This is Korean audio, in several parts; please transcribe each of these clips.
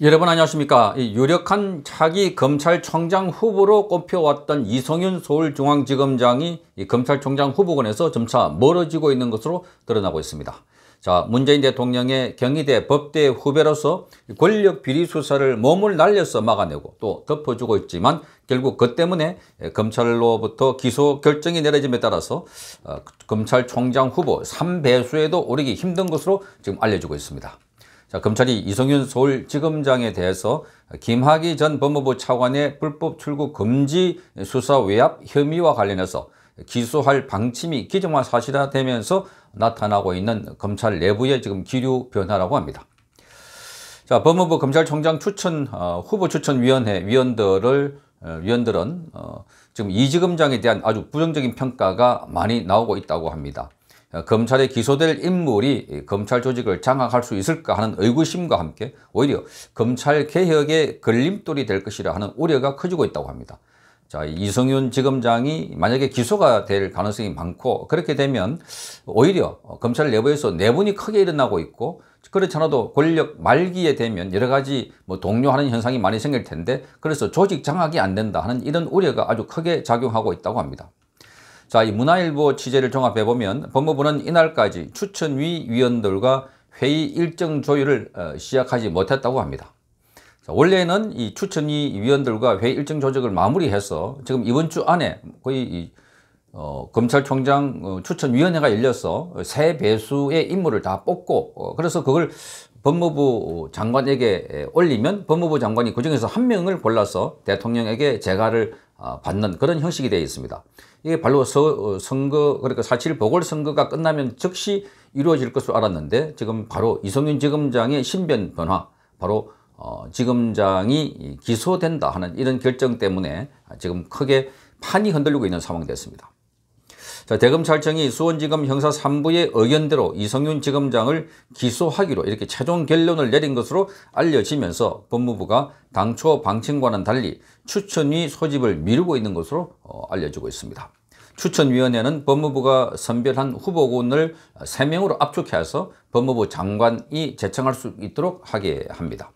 여러분 안녕하십니까 유력한 차기 검찰총장 후보로 꼽혀왔던 이성윤 서울중앙지검장이 검찰총장 후보군에서 점차 멀어지고 있는 것으로 드러나고 있습니다 자 문재인 대통령의 경희대 법대 후배로서 권력 비리 수사를 몸을 날려서 막아내고 또 덮어주고 있지만 결국 그 때문에 검찰로부터 기소 결정이 내려짐에 따라서 어, 검찰총장 후보 3배수에도 오르기 힘든 것으로 지금 알려지고 있습니다 자, 검찰이 이성윤 서울지검장에 대해서 김학의 전 법무부 차관의 불법 출국 금지 수사 외압 혐의와 관련해서 기소할 방침이 기정화 사실화되면서 나타나고 있는 검찰 내부의 지금 기류 변화라고 합니다. 자, 법무부 검찰총장 추천 어, 후보 추천위원회 위원들을 어, 위원들은 어, 지금 이지검장에 대한 아주 부정적인 평가가 많이 나오고 있다고 합니다. 어, 검찰에 기소될 인물이 검찰 조직을 장악할 수 있을까 하는 의구심과 함께 오히려 검찰 개혁의 걸림돌이 될 것이라 하는 우려가 커지고 있다고 합니다. 자, 이성윤 지검장이 만약에 기소가 될 가능성이 많고 그렇게 되면 오히려 검찰 내부에서 내분이 크게 일어나고 있고 그렇지 않아도 권력 말기에 되면 여러 가지 뭐동료하는 현상이 많이 생길 텐데 그래서 조직 장악이 안 된다 하는 이런 우려가 아주 크게 작용하고 있다고 합니다. 자, 이 문화일보 취재를 종합해 보면 법무부는 이날까지 추천위 위원들과 회의 일정 조율을 어, 시작하지 못했다고 합니다. 자, 원래는 이 추천위 위원들과 회의 일정 조직을 마무리해서 지금 이번 주 안에 거의 이, 어, 검찰총장 어, 추천위원회가 열려서 세 배수의 임무를 다 뽑고 어, 그래서 그걸 법무부 장관에게 올리면 법무부 장관이 그 중에서 한 명을 골라서 대통령에게 재가를 어, 받는 그런 형식이 되어 있습니다. 이게 바로 서, 어, 선거 그러니까 사실 보궐선거가 끝나면 즉시 이루어질 것으로 알았는데 지금 바로 이성윤 지검장의 신변 변화 바로 어, 지검장이 기소된다 하는 이런 결정 때문에 지금 크게 판이 흔들리고 있는 상황이 됐습니다. 자, 대검찰청이 수원지검 형사 3부의 의견대로 이성윤 지검장을 기소하기로 이렇게 최종 결론을 내린 것으로 알려지면서 법무부가 당초 방침과는 달리 추천위 소집을 미루고 있는 것으로 어, 알려지고 있습니다. 추천위원회는 법무부가 선별한 후보군을 3명으로 압축해서 법무부 장관이 제청할 수 있도록 하게 합니다.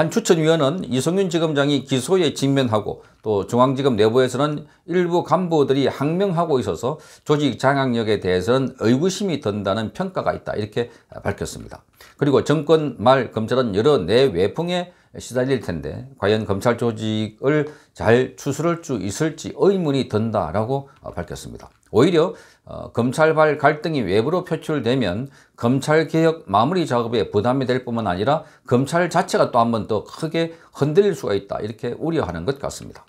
한 추천위원은 이성윤 지검장이 기소에 직면하고 또 중앙지검 내부에서는 일부 간부들이 항명하고 있어서 조직 장악력에 대해서는 의구심이 든다는 평가가 있다 이렇게 밝혔습니다. 그리고 정권 말 검찰은 여러 내외풍에 시달릴 텐데 과연 검찰 조직을 잘 추스를 수 있을지 의문이 든다라고 밝혔습니다. 오히려 어, 검찰발 갈등이 외부로 표출되면 검찰개혁 마무리 작업에 부담이 될 뿐만 아니라 검찰 자체가 또 한 번 더 크게 흔들릴 수가 있다 이렇게 우려하는 것 같습니다.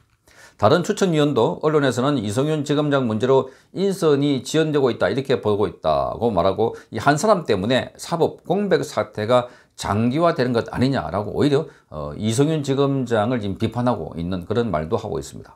다른 추천위원도 언론에서는 이성윤 지검장 문제로 인선이 지연되고 있다 이렇게 보고 있다고 말하고 이 한 사람 때문에 사법 공백 사태가 장기화되는 것 아니냐라고 오히려 어, 이성윤 지검장을 지금 비판하고 있는 그런 말도 하고 있습니다.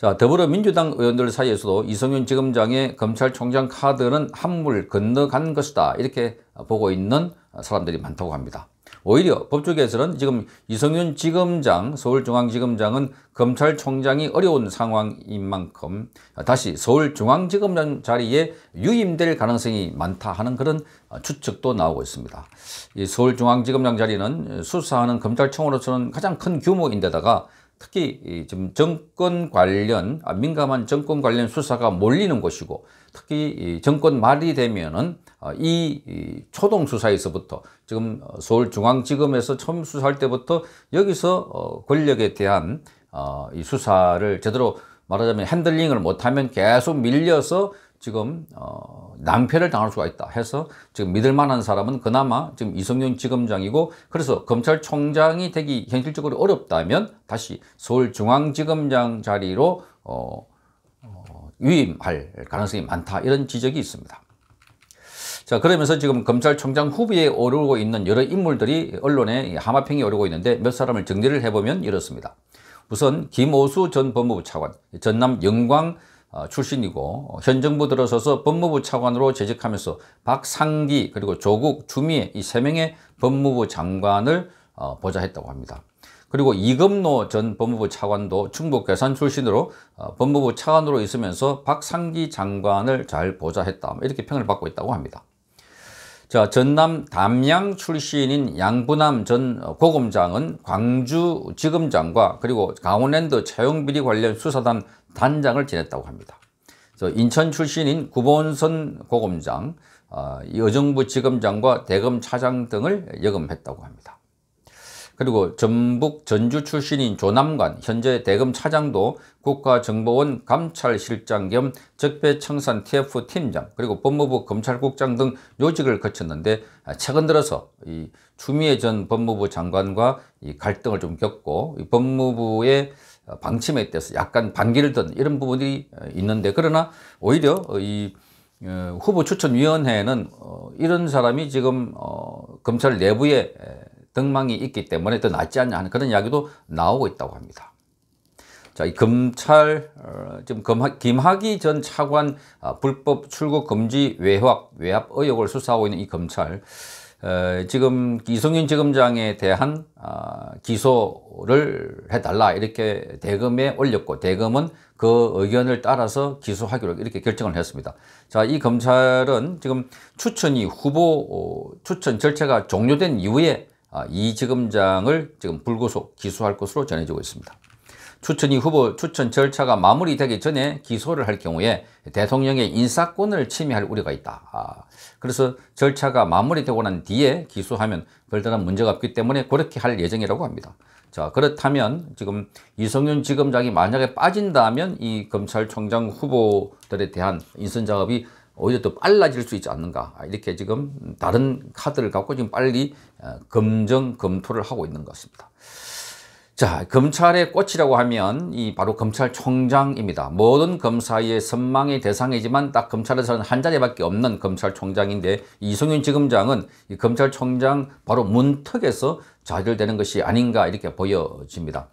자, 더불어민주당 의원들 사이에서도 이성윤 지검장의 검찰총장 카드는 한물 건너간 것이다. 이렇게 보고 있는 사람들이 많다고 합니다. 오히려 법조계에서는 지금 이성윤 지검장, 서울중앙지검장은 검찰총장이 어려운 상황인 만큼 다시 서울중앙지검장 자리에 유임될 가능성이 많다 하는 그런 추측도 나오고 있습니다. 이 서울중앙지검장 자리는 수사하는 검찰청으로서는 가장 큰 규모인데다가 특히 지금 정권 관련 아, 민감한 정권 관련 수사가 몰리는 곳이고 특히 정권 말이 되면은 어, 이 초동 수사에서부터 지금 서울중앙지검에서 처음 수사할 때부터 여기서 어, 권력에 대한 어, 이 수사를 제대로 말하자면 핸들링을 못하면 계속 밀려서 지금 어, 낭패를 당할 수가 있다 해서 지금 믿을 만한 사람은 그나마 지금 이성윤 지검장이고 그래서 검찰총장이 되기 현실적으로 어렵다면 다시 서울중앙지검장 자리로 어, 어, 위임할 가능성이 많다 이런 지적이 있습니다. 자 그러면서 지금 검찰총장 후보에 오르고 있는 여러 인물들이 언론에 하마평이 오르고 있는데 몇 사람을 정리를 해보면 이렇습니다. 우선 김오수 전 법무부 차관, 전남 영광 어, 출신이고 어, 현 정부 들어서서 법무부 차관으로 재직하면서 박상기 그리고 조국 주미애 이세 명의 법무부 장관을 어, 보좌했다고 합니다. 그리고 이금노 전 법무부 차관도 충북 괴산 출신으로 법무부 차관으로 있으면서 박상기 장관을 잘 보좌했다 이렇게 평을 받고 있다고 합니다. 자, 전남 담양 출신인 양부남 전 고검장은 광주 지검장과 그리고 강원랜드 채용비리 관련 수사단 단장을 지냈다고 합니다. 그래서 인천 출신인 구본선 고검장, 여정부 어, 지검장과 대검 차장 등을 역임했다고 합니다. 그리고 전북 전주 출신인 조남관 현재 대검 차장도 국가정보원 감찰실장 겸 적폐청산 TF 팀장 그리고 법무부 검찰국장 등 요직을 거쳤는데 아, 최근 들어서 이 추미애 전 법무부 장관과 이 갈등을 좀 겪고 이 법무부의 방침에 대해서 약간 반기를 든 이런 부분이 어, 있는데 그러나 오히려 이 어, 후보 추천위원회는 어, 이런 사람이 지금 검찰 내부에 등망이 있기 때문에 더 낫지 않냐 하는 그런 이야기도 나오고 있다고 합니다. 자, 이 검찰, 어, 지금 검하, 김학의 전 차관 아, 불법 출국 금지 외압, 외압 의혹을 수사하고 있는 이 검찰, 어, 지금 이성윤 지검장에 대한 아, 기소를 해달라 이렇게 대검에 올렸고 대검은 그 의견을 따라서 기소하기로 이렇게 결정을 했습니다. 자, 이 검찰은 지금 추천이 후보 어, 추천 절차가 종료된 이후에 아, 이지검장을 지금 불구속 기소할 것으로 전해지고 있습니다. 추천이 후보 추천 절차가 마무리되기 전에 기소를 할 경우에 대통령의 인사권을 침해할 우려가 있다. 아, 그래서 절차가 마무리되고 난 뒤에 기소하면 별다른 문제가 없기 때문에 그렇게 할 예정이라고 합니다. 자 그렇다면 지금 이성윤 지검장이 만약에 빠진다면 이 검찰총장 후보들에 대한 인선 작업이 오히려 더 빨라질 수 있지 않는가 아, 이렇게 지금 다른 카드를 갖고 지금 빨리 어, 검정 검토를 하고 있는 것입니다. 자 검찰의 꽃이라고 하면 이 바로 검찰총장입니다. 모든 검사의 선망의 대상이지만 딱 검찰에서는 한 자리밖에 없는 검찰총장인데 이성윤 지검장은 검찰총장 바로 문턱에서 좌절되는 것이 아닌가 이렇게 보여집니다.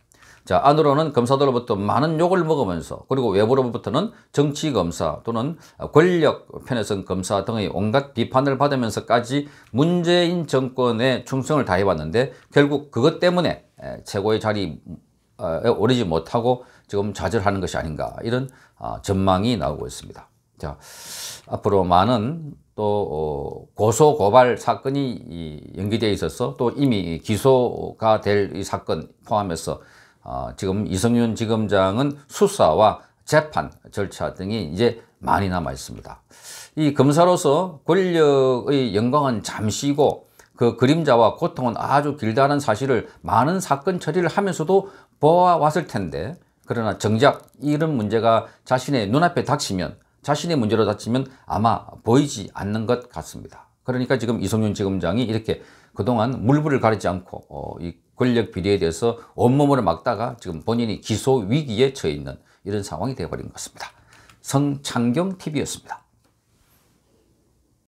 자, 안으로는 검사들로부터 많은 욕을 먹으면서 그리고 외부로부터는 정치 검사 또는 권력 편의성 검사 등의 온갖 비판을 받으면서까지 문재인 정권에 충성을 다해 봤는데 결국 그것 때문에 최고의 자리에 어, 오르지 못하고 지금 좌절하는 것이 아닌가 이런 아, 전망이 나오고 있습니다. 자, 앞으로 많은 또 어, 고소 고발 사건이 연기되어 있어서 또 이미 기소가 될 이 사건 포함해서 어, 지금 이성윤 지검장은 수사와 재판 절차 등이 이제 많이 남아 있습니다. 이 검사로서 권력의 영광은 잠시고 그 그림자와 고통은 아주 길다는 사실을 많은 사건 처리를 하면서도 보아왔을 텐데 그러나 정작 이런 문제가 자신의 눈앞에 닥치면 자신의 문제로 닥치면 아마 보이지 않는 것 같습니다. 그러니까 지금 이성윤 지검장이 이렇게 그동안 물불을 가리지 않고 어, 이 권력 비리에 대해서 온몸으로 막다가 지금 본인이 기소 위기에 처해 있는 이런 상황이 되어버린 것 같습니다. 성창경TV였습니다.